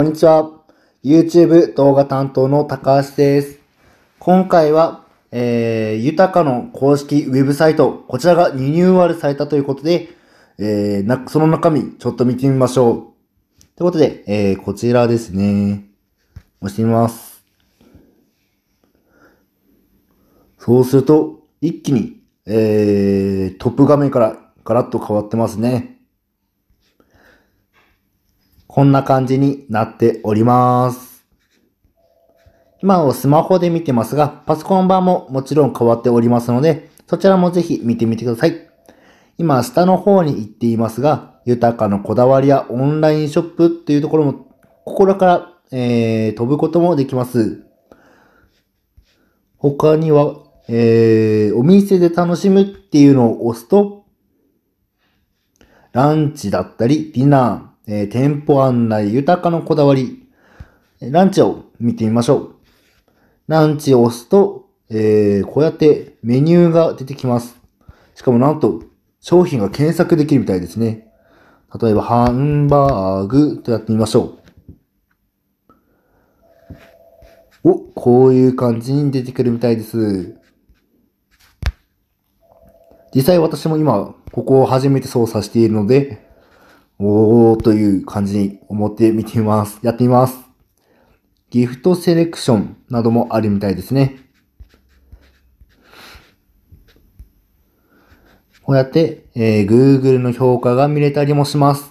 こんにちは。YouTube 動画担当の高橋です。今回は、えー、豊かの公式ウェブサイト、こちらがリニューアルされたということで、えー、な、その中身、ちょっと見てみましょう。ということで、えー、こちらですね。押してみます。そうすると、一気に、えー、トップ画面からガラッと変わってますね。こんな感じになっております。今をスマホで見てますが、パソコン版ももちろん変わっておりますので、そちらもぜひ見てみてください。今、下の方に行っていますが、豊かのこだわりやオンラインショップっていうところも、心から、えー、飛ぶこともできます。他には、えー、お店で楽しむっていうのを押すと、ランチだったり、ディナー、えー、店舗案内豊かのこだわり、ランチを見てみましょう。ランチを押すと、えー、こうやってメニューが出てきます。しかもなんと、商品が検索できるみたいですね。例えば、ハンバーグとやってみましょう。お、こういう感じに出てくるみたいです。実際私も今、ここを初めて操作しているので、おーという感じに思って見てみます。やってみます。ギフトセレクションなどもあるみたいですね。こうやって、えー、Google の評価が見れたりもします。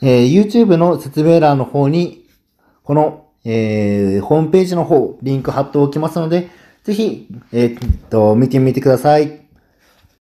えー、YouTube の説明欄の方に、この、えー、ホームページの方、リンク貼っておきますので、ぜひ、えー、っと、見てみてください。